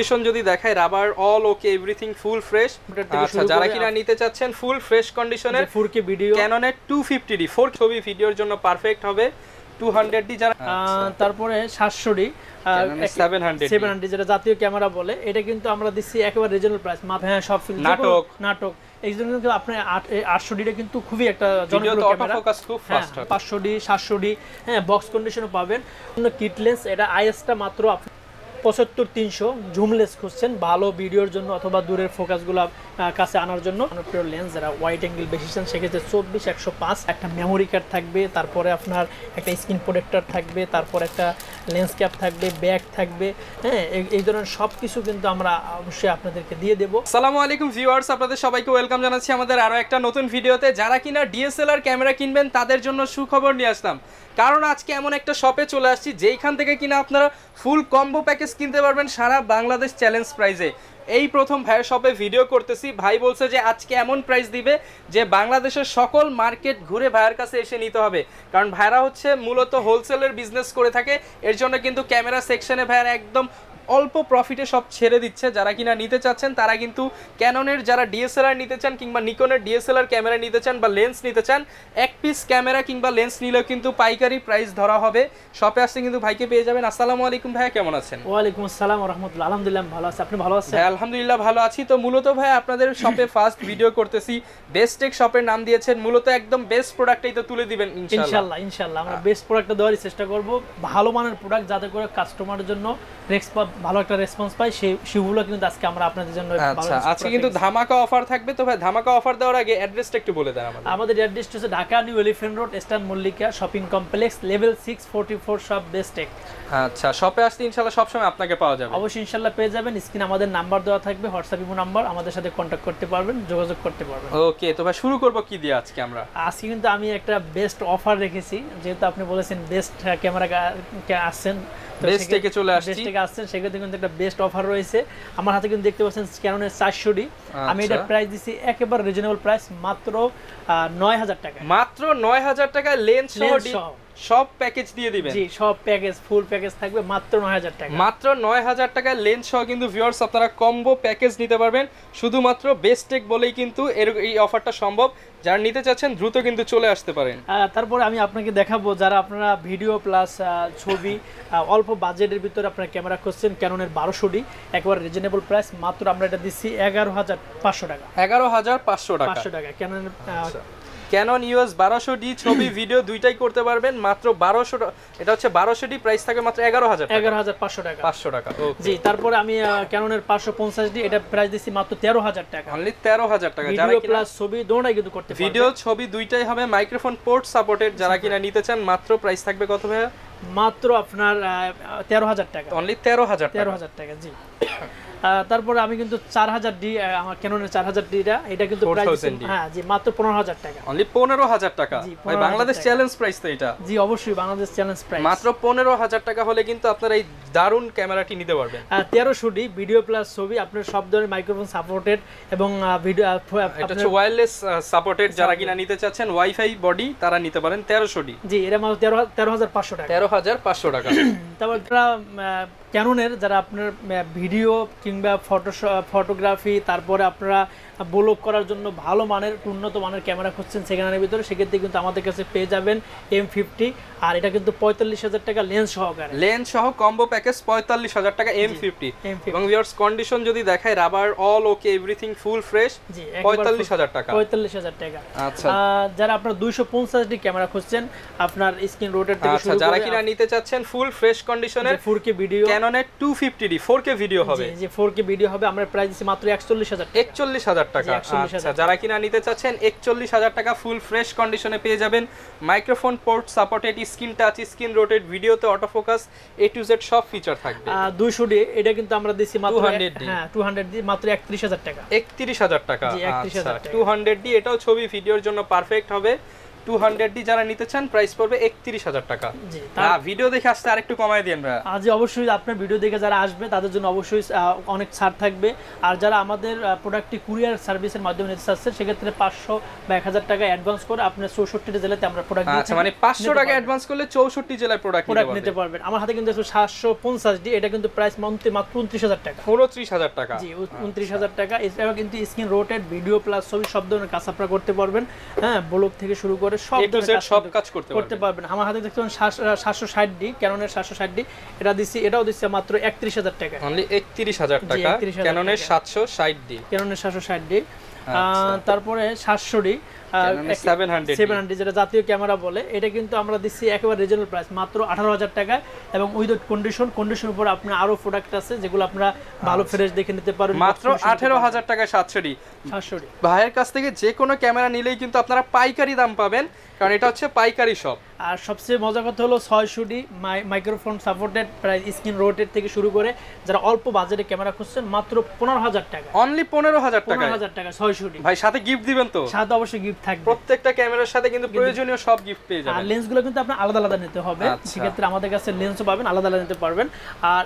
Condition যদি দেখায় rubber all okay everything full fresh আচ্ছা যারা কিনা নিতে চাচ্ছেন ফুল ফ্রেশ কন্ডিশনের 4K ভিডিও ক্যাননের 250D 4K ছবি ভিডিওর জন্য পারফেক্ট হবে 200D যারা আচ্ছা। তারপরে 700D 700D 700D যেটা জাতীয় ক্যামেরা বলে এটা কিন্তু আমরা দিচ্ছি একেবারে রিজনেবল প্রাইস মাপ হ্যাঁ সব ফিল্ম নাটক নাটক এইজন্য কিন্তু আপনি 800D এর কিন্তু খুবই একটা জনপ্রিয় ক্যামেরা খুব ফাস্ট হ্যাঁ, পাঁচশো 500D 700D হ্যাঁ বক্স কন্ডিশনও পাবেন কিট লেন্স এটা আইএসটা মাত্র আপনি পঁচাত্তর তিনশো ঝুমলেস খুঁজছেন ভালো ভিডিওর জন্য অথবা দূরের ফোকাসগুলো কাছে আনার জন্য জনপ্রিয় লেন্স যারা ওয়াইড অ্যাঙ্গেল বেশি চান সেক্ষেত্রে চব্বিশ একশো পাঁচ একটা মেমোরি কার্ড থাকবে তারপরে আপনার একটা স্ক্রিন প্রোটেক্টর থাকবে তারপর একটা লেন্স ক্যাপ থাকবে ব্যাগ থাকবে হ্যাঁ এই ধরনের সব কিছু কিন্তু আমরা অবশ্যই আপনাদেরকে দিয়ে দেবো সালামু আলাইকুম ভিউয়ার্স আপনাদের সবাইকে ওয়েলকাম জানাচ্ছি আমাদের আরও একটা নতুন ভিডিওতে যারা কিনা ডিএসএলআর ক্যামেরা কিনবেন তাদের জন্য সুখবর নিয়ে আসলাম কারণ আজকে এমন একটা শপে চলে আসছি যেইখান থেকে কিনা আপনারা ফুল কম্বো প্যাকেজ কিনতে পারবেন সারা বাংলাদেশ চ্যালেঞ্জ প্রাইজে এই প্রথম ভাইয়ের শপে ভিডিও করতেছি ভাই বলছে যে আজকে এমন প্রাইস দিবে যে বাংলাদেশের সকল মার্কেট ঘুরে ভাইয়ের কাছে এসে নিতে হবে কারণ ভাইরা হচ্ছে মূলত হোলসেলের বিজনেস করে থাকে এর জন্য কিন্তু ক্যামেরা সেকশনে ভাইয়ের একদম অল্প প্রফিটে সব ছেড়ে দিচ্ছে যারা কিনা নিতে চাচ্ছেন তারা কিন্তু ক্যাননের যারা ডিএসএলআর নিতে চান কিংবা নিকনের ডিএসএলআর ক্যামেরা নিতে চান বা লেন্স নিতে চান এক পিস ক্যামেরা কিংবা লেন্স নিলেও কিন্তু পাইকারি প্রাইস ধরা হবে শপে আসতে কিন্তু ভাইকে পেয়ে যাবেন আসসালামু আলাইকুম ভাইয়া কেমন আছেন ওয়ালাইকুম আসসালাম রহমতুল্লাহ আলহামদুলিল্লাহ ভালো আছে আপনি ভালো আছেন আলহামদুলিল্লাহ ভালো আছি তো মূলত ভাই আপনাদের শপে ফার্স্ট ভিডিও করতেছি বেস্ট টেক শপের নাম দিয়েছেন মূলত একদম বেস্ট প্রোডাক্টই তো তুলে দিবেন ইনশাআল্লাহ ইনশাআল্লাহ আমরা বেস্ট প্রোডাক্টটা দেওয়ার চেষ্টা করব ভালো মানের প্রোডাক্ট যাতে করে কাস্টমারের জন্য নেক্সট ভালো একটা রেসপন্স পাই সেই সেগুলো কিন্তু আজকে আমরা আপনাদের জন্য আচ্ছা আজকে কিন্তু ধামাকা অফার থাকবে তো ভাই ধামাকা অফার দেওয়ার আগে অ্যাড্রেসটা একটু বলে দেন আমাদের আমাদের অ্যাড্রেসটা হচ্ছে Dhaka new elephant road eastern Mallika shopping complex level 644 shop Bestech আচ্ছা শপে আসতে ইনশাআল্লাহ সব সময় আপনাকে পাওয়া যাবে অবশ্যই ইনশাআল্লাহ পেয়ে যাবেন স্ক্রিনে আমাদের নাম্বার দেওয়া থাকবে হোয়াটসঅ্যাপ ইমো নাম্বার আমাদের সাথে কন্টাক্ট করতে পারবেন যোগাযোগ করতে পারবেন ওকে তো ভাই শুরু করব কি দিয়ে আজকে আমরা আজকে কিন্তু আমি একটা বেস্ট অফার রেখেছি যেহেতু আপনি বলেছেন বেস্ট ক্যামেরা আসছেন চলে আসছি থেকে আসছেন সেক্ষেত্রে কিন্তু একটা বেস্ট অফার রয়েছে আমার হাতে কিন্তু দেখতে পাচ্ছেন ক্যাননের চারশো আমি এটা প্রাইস আচ্ছা। দিছি একেবারে রিজনেবল প্রাইস মাত্র নয় হাজার টাকা মাত্র নয় হাজার টাকায় লেন্স সহ সব প্যাকেজ দিয়ে দিবেন জি সব প্যাকেজ ফুল প্যাকেজ থাকবে মাত্র 9000 টাকা মাত্র 9000 টাকা লেন্স সহ কিন্তু ভিউয়ার্স আপনারা কম্বো প্যাকেজ নিতে পারবেন শুধুমাত্র বেস্টেক বলেই কিন্তু এই অফারটা সম্ভব যারা নিতে চাচ্ছেন দ্রুত কিন্তু চলে আসতে পারেন তারপরে আমি আপনাকে দেখাবো যারা আপনারা ভিডিও প্লাস ছবি অল্প বাজেটের ভিতরে আপনারা ক্যামেরা খুঁজছেন ক্যাননের বারোশোটি একবার রিজনেবল প্রাইস মাত্র আমরা এটা দিচ্ছি এগারো হাজার পাঁচশো টাকা এগারো হাজার পাঁচশো টাকা পাঁচশো টাকা ক্যানন ক্যানন ইউএস বারোশো ডি ছবি ভিডিও দুইটাই করতে পারবেন মাত্র বারোশো এটা হচ্ছে বারোশো ডি প্রাইস থাকে মাত্র এগারো হাজার এগারো হাজার পাঁচশো টাকা পাঁচশো টাকা জি তারপরে আমি ক্যাননের পাঁচশো পঞ্চাশ ডি এটা প্রাইস দিচ্ছি মাত্র তেরো হাজার টাকা অনলি তেরো হাজার টাকা ভিডিও প্লাস ছবি দুটাই কিন্তু করতে ভিডিও ছবি দুইটাই হবে মাইক্রোফোন পোর্ট সাপোর্টেড যারা কিনা নিতে চান মাত্র প্রাইস থাকবে কত ভাইয়া মাত্র আপনার তেরো হাজার টাকা অনলি তেরো হাজার তেরো হাজার টাকা জি তারপরে আমি কিন্তু চার হাজার ডি আমার কেন চার হাজার ডিটা এটা কিন্তু হ্যাঁ জি মাত্র পনেরো হাজার টাকা অনলি পনেরো হাজার টাকা জি বাংলাদেশ চ্যালেঞ্জ প্রাইস তো এটা জি অবশ্যই বাংলাদেশ চ্যালেঞ্জ প্রাইস মাত্র পনেরো হাজার টাকা হলে কিন্তু আপনার এই দারুণ ক্যামেরাটি নিতে পারবেন তেরোশো ডি ভিডিও প্লাস ছবি আপনার সব ধরনের মাইক্রোফোন সাপোর্টেড এবং ভিডিও এটা সাপোর্টেড যারা কিনা নিতে চাচ্ছেন ওয়াইফাই বডি তারা নিতে পারেন তেরোশো ডি জি এটা তেরো তেরো হাজার পাঁচশো টাকা তেরো হাজার পাঁচশো টাকা তারপর ক্যাননের যারা আপনার ভিডিও কিংবা ফটো ফটোগ্রাফি তারপরে আপনারা ব্লক করার জন্য ভালো মানের উন্নত মানের ক্যামেরা খুঁজছেন সেখানের ভিতরে সেক্ষেত্রে কিন্তু আমাদের কাছে পেয়ে যাবেন এম ফিফটি আর এটা কিন্তু পঁয়তাল্লিশ হাজার টাকা লেন্স সহকারে লেন্স সহ কম্বো প্যাকেজ পঁয়তাল্লিশ হাজার টাকা এম ফিফটি এবং ইয়ার্স কন্ডিশন যদি দেখায় rubber all okay everything full fresh পঁয়তাল্লিশ হাজার টাকা পঁয়তাল্লিশ হাজার টাকা আচ্ছা যারা আপনার দুইশো পঞ্চাশ ডি ক্যামেরা খুঁজছেন আপনার স্ক্রিন আচ্ছা, রোডের যারা কিনা নিতে চাচ্ছেন ফুল ফ্রেশ কন্ডিশনের ফুরকে ভিডিও ক্যাননের 250D 4K ভিডিও হবে জি 4K ভিডিও হবে আমরা প্রাইস দিছি মাত্র 41000 41000 টাকা আচ্ছা যারা কিনা নিতে চাচ্ছেন 41000 টাকা ফুল ফ্রেশ কন্ডিশনে পেয়ে যাবেন microphone port supported screen touch screen ভিডিওতে auto focus A to Z সব ফিচার থাকবে 200D এটা কিন্তু আমরা দিছি মাত্র 200D হ্যাঁ ডি মাত্র হাজার টাকা হাজার টাকা আচ্ছা, হান্ড্রেড ডি এটাও ছবি ভিডিওর জন্য পারফেক্ট হবে টু যারা নিতে চান প্রাইস পড়বে টাকা ভিডিও দেখে আরেকটু ভাই আজ অবশ্যই আপনার ভিডিও দেখে যারা আসবে তাদের জন্য অবশ্যই অনেক ছাড় থাকবে আর যারা আমাদের প্রোডাক্টটি কুরিয়ার সার্ভিসের মাধ্যমে নিতে চাচ্ছে সেক্ষেত্রে বা টাকা অ্যাডভান্স করে জেলাতে আমরা প্রোডাক্ট আচ্ছা মানে টাকা অ্যাডভান্স করলে চৌষট্টি জেলায় প্রোডাক্ট নিতে পারবেন আমার হাতে কিন্তু এটা কিন্তু প্রাইস মাত্র টাকা টাকা জি টাকা এছাড়াও কিন্তু স্ক্রিন ভিডিও প্লাস ছবি সব ধরনের কাজ আপনারা করতে পারবেন হ্যাঁ ব্লগ থেকে শুরু করে সব কাজ করতে করতে পারবেন আমার হাতে দেখতে পারেন সাতশো ষাট ডি ক্যাননের সাতশো ষাট ডি এটা দিচ্ছি এটাও দিচ্ছি মাত্র একত্রিশ হাজার টাকা একত্রিশ হাজার টাকা ক্যাননের সাতশো ষাট ডি ক্যাননের সাতশো ষাট ডি আচ্ছা। তারপরে সাতশোটি সেভেন যেটা জাতীয় ক্যামেরা বলে এটা কিন্তু আমরা দিচ্ছি প্রাইস মাত্র আঠারো হাজার এবং কন্ডিশন কন্ডিশন উপর আপনার প্রোডাক্ট আছে যেগুলো ফ্রেশ আচ্ছা। দেখে নিতে পারবেন মাত্র হাজার সাতশোটি সাতশোটি ভাইয়ের কাছ থেকে যে কোনো ক্যামেরা নিলেই কিন্তু আপনারা পাইকারি দাম পাবেন কারণ এটা হচ্ছে পাইকারি শপ আর সবচেয়ে মজার কথা হলো ছয় ছয়শোটি মাইক্রোফোন সাপোর্টেড প্রায় স্ক্রিন রোটেড থেকে শুরু করে যারা অল্প বাজেটে ক্যামেরা খুঁজছেন মাত্র পনেরো হাজার টাকা অনলি পনেরো হাজার টাকা হাজার টাকা ছয় ছয়শোটি ভাই সাথে গিফট দিবেন তো সাথে অবশ্যই গিফট থাকবে প্রত্যেকটা ক্যামেরার সাথে কিন্তু প্রয়োজনীয় সব গিফট পেয়ে যাবেন আর লেন্সগুলো কিন্তু আপনার আলাদা আলাদা নিতে হবে আচ্ছা। সেক্ষেত্রে আমাদের কাছে লেন্সও পাবেন আলাদা আলাদা নিতে পারবেন আর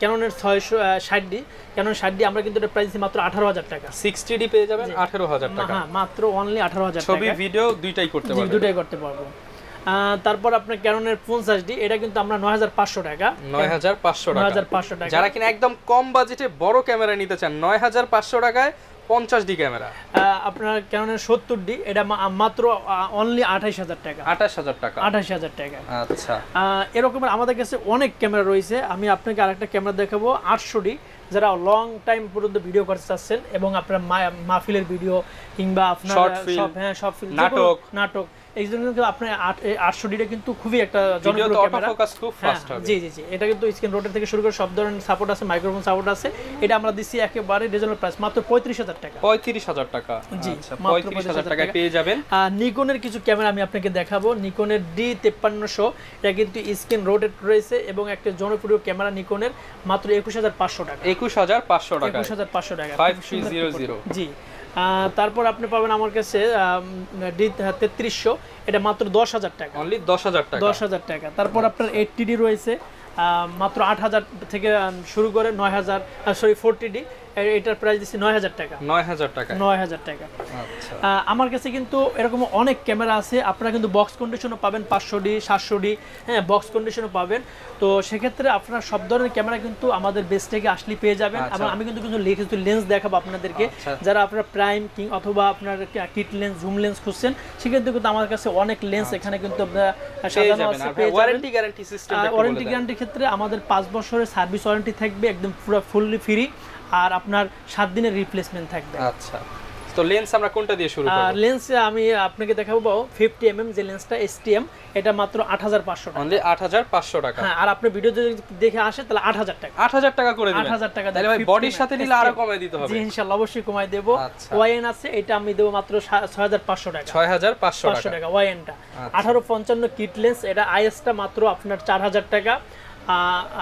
ক্যানোনের ছয়শো ষাট ডি ক্যানোন ষাট ডি আমরা কিন্তু এটা প্রাইস মাত্র আঠারো হাজার টাকা সিক্সটি ডি পেয়ে যাবেন আঠারো হাজার টাকা হ্যাঁ মাত্র অনলি আঠারো হাজার ছবি ভিডিও দুইটাই করতে পারবো দুইটাই করতে পারবো তারপর আপনার ফুল পঞ্চাশ ডি এটা কিন্তু আমরা নয় হাজার পাঁচশো টাকা নয় হাজার পাঁচশো হাজার পাঁচশো টাকা যারা কিনা একদম কম বাজেটে বড় ক্যামেরা নিতে চান নয় হাজার পাঁচশো টাকায় পঞ্চাশ ডি ক্যামেরা আপনার ক্যানোনের সত্তর ডি এটা মাত্র অনলি আঠাশ হাজার টাকা আঠাশ হাজার টাকা আঠাশ হাজার টাকা আচ্ছা এরকম আমাদের কাছে অনেক ক্যামেরা রয়েছে আমি আপনাকে আরেকটা ক্যামেরা দেখাবো আটশো ডি যারা লং টাইম পর্যন্ত ভিডিও করতে চাচ্ছেন এবং আপনার মাহফিলের ভিডিও কিংবা আপনার সব হ্যাঁ সব নাটক নাটক এক্সন কিন্তু আপনার আটশো ডিটা কিন্তু খুবই একটা হ্যাঁ, জি জি জি এটা কিন্তু স্ক্রিন রোটের থেকে শুরু করে সব ধরনের সাপোর্ট আছে মাইক্রোফোন সাপোর্ট আছে এটা আমরা দিচ্ছি একেবারে রিজনেবল প্রাইস মাত্র পঁয়ত্রিশ হাজার টাকা পঁয়ত্রিশ হাজার টাকা জি আচ্ছা, পঁয়ত্রিশ হাজার টাকা পেয়ে যাবেন নিকনের কিছু ক্যামেরা আমি আপনাকে দেখাবো নিকনের ডি তেপ্পান্নশো এটা কিন্তু স্ক্রিন রোটেড রয়েছে এবং একটা জনপ্রিয় ক্যামেরা নিকনের মাত্র একুশ হাজার পাঁচশো টাকা একুশ হাজার পাঁচশো টাকা একুশ হাজার পাঁচশো টাকা five three zero zero G তারপর আপনি পাবেন আমার কাছে তেত্রিশশো এটা মাত্র দশ হাজার টাকা অনলি দশ হাজার টাকা দশ হাজার টাকা তারপর আপনার এইট রয়েছে মাত্র আট হাজার থেকে শুরু করে নয় হাজার সরি ফোরটি ডি এটার প্রাইস নয় হাজার টাকা নয় হাজার টাকা নয় হাজার টাকা আচ্ছা। আমার কাছে কিন্তু এরকম অনেক ক্যামেরা আছে আপনারা কিন্তু বক্স কন্ডিশনও পাবেন পাঁচশো ডি সাতশো ডি হ্যাঁ বক্স কন্ডিশনও পাবেন তো সেক্ষেত্রে আপনারা সব ধরনের ক্যামেরা কিন্তু আমাদের থেকে আসলে পেয়ে যাবেন আচ্ছা। এবং আমি কিন্তু কিন্তু লেন্স দেখাবো আপনাদেরকে আচ্ছা। যারা প্রাইম কিং অথবা আপনার কিট লেন্স জুম লেন্স খুঁজছেন সেক্ষেত্রে কিন্তু আমার কাছে অনেক লেন্স এখানে কিন্তু ওয়ারেন্টি গ্যারান্টি ক্ষেত্রে আমাদের পাঁচ বছরের সার্ভিস ওয়ারেন্টি থাকবে একদম পুরো ফুললি ফ্রি আর আপনার সাত দিনের রিপ্লেসমেন্ট থাকবে আচ্ছা তো লেন্স আমরা কোনটা দিয়ে শুরু করব লেন্স আমি আপনাকে দেখাবো 50 mm যে লেন্সটা এসটিএম এটা মাত্র 8500 টাকা অনলি 8500 টাকা হ্যাঁ আর আপনি ভিডিও যদি দেখে আসে তাহলে 8000 টাকা 8000 টাকা করে দিবেন 8000 টাকা তাহলে ভাই বডির mm সাথে নিলে আরো কমায় দিতে হবে জি ইনশাআল্লাহ অবশ্যই কমায় দেব ওয়াইএন আচ্ছা। আছে এটা আমি দেব মাত্র 6500 টাকা 6500 টাকা ওয়াইএনটা 1855 কিট লেন্স এটা আইএসটা মাত্র আপনার 4000 টাকা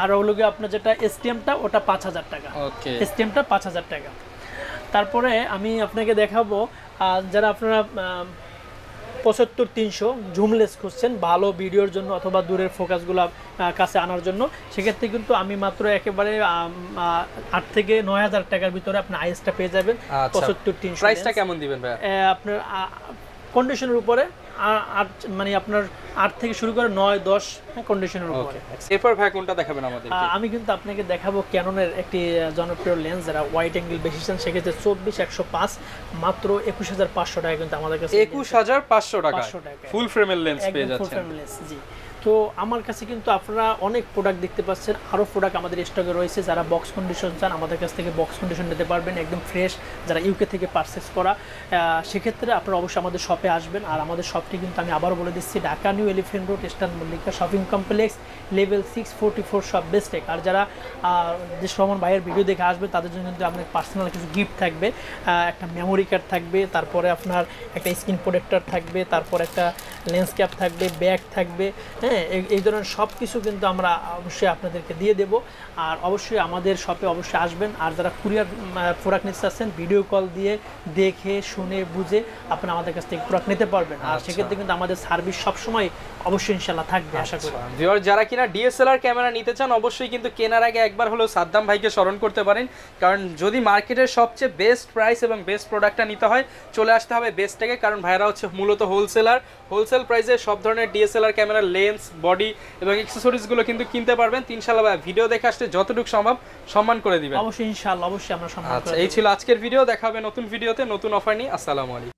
আর হলো গিয়ে আপনার যেটা এসটিএমটা ওটা পাঁচ হাজার টাকা এসটিএমটা পাঁচ হাজার টাকা তারপরে আমি আপনাকে দেখাবো যারা আপনারা পঁচাত্তর তিনশো ঝুমলেস খুঁজছেন ভালো ভিডিওর জন্য অথবা দূরের ফোকাসগুলো কাছে আনার জন্য সেক্ষেত্রে কিন্তু আমি মাত্র একেবারে আট থেকে নয় হাজার টাকার ভিতরে আপনার আইএসটা পেয়ে যাবেন আচ্ছা। পঁচাত্তর তিনশো কেমন দিবেন আপনার কন্ডিশনের উপরে মানে আপনার আট থেকে শুরু করে নয় দশ কন্ডিশনের এরপর ভাই দেখাবেন আমাদের আমি কিন্তু আপনাকে দেখাবো ক্যাননের একটি জনপ্রিয় লেন্স যারা ওয়াইট অ্যাঙ্গেল বেশি চান সেক্ষেত্রে চব্বিশ একশো পাঁচ মাত্র একুশ হাজার পাঁচশো টাকা কিন্তু আমাদের কাছে একুশ হাজার পাঁচশো টাকা ফুল ফ্রেমের লেন্স পেয়ে যাচ্ছেন ফুল ফ্রেমের লেন্স জি তো আমার কাছে কিন্তু আপনারা অনেক প্রোডাক্ট দেখতে পাচ্ছেন আরও প্রোডাক্ট আমাদের স্টকে রয়েছে যারা বক্স কন্ডিশন চান আমাদের কাছ থেকে বক্স কন্ডিশন নিতে পারবেন একদম ফ্রেশ যারা ইউকে থেকে পারচেস করা সেক্ষেত্রে আপনারা অবশ্যই আমাদের শপে আসবেন আর আমাদের শপটি কিন্তু আমি আবার বলে দিচ্ছি Dhaka new elephant road star Mallika shopping complex level six forty four shop Bestech আর যারা যে আমার ভাইয়ের ভিডিও দেখে আসবে তাদের জন্য কিন্তু আপনার পার্সোনাল কিছু গিফট থাকবে একটা মেমোরি কার্ড থাকবে তারপরে আপনার একটা স্ক্রিন প্রোটেক্টার থাকবে তারপর একটা লেন্স ক্যাপ থাকবে ব্যাগ থাকবে হ্যাঁ এই ধরনের সব কিছু কিন্তু আমরা অবশ্যই আপনাদেরকে দিয়ে দেব আর অবশ্যই আমাদের শপে অবশ্যই আসবেন আর যারা কুরিয়ার প্রোডাক্ট নিতে চাচ্ছেন ভিডিও কল দিয়ে দেখে শুনে বুঝে আপনারা আমাদের কাছ থেকে প্রোডাক্ট নিতে পারবেন আর আচ্ছা। সেক্ষেত্রে কিন্তু আমাদের সার্ভিস সবসময় অবশ্যই ইনশাল্লাহ থাকবে আশা আচ্ছা। করি যারা কিনা ডিএসএলআর ক্যামেরা নিতে চান অবশ্যই কিন্তু কেনার আগে একবার হলেও সাদ্দাম ভাইকে স্মরণ করতে পারেন কারণ যদি মার্কেটের সবচেয়ে বেস্ট প্রাইস এবং বেস্ট প্রোডাক্টটা নিতে হয় চলে আসতে হবে বেস্ট থেকে কারণ ভাইরা হচ্ছে মূলত হোলসেলার হোলসেল হোলসেল প্রাইসে সব ধরনের ডিএসএলআর ক্যামেরার লেন্স বডি এবং অ্যাক্সেসরিজগুলো কিন্তু কিনতে পারবেন ইনশাআল্লাহ ভাই ভিডিও দেখে আসতে যতটুকু সম্ভব সম্মান করে দিবেন অবশ্যই ইনশাআল্লাহ অবশ্যই আমরা সম্মান আচ্ছা এই ছিল আজকের ভিডিও দেখা হবে নতুন ভিডিওতে নতুন অফার নিয়ে আসসালামু আলাইকুম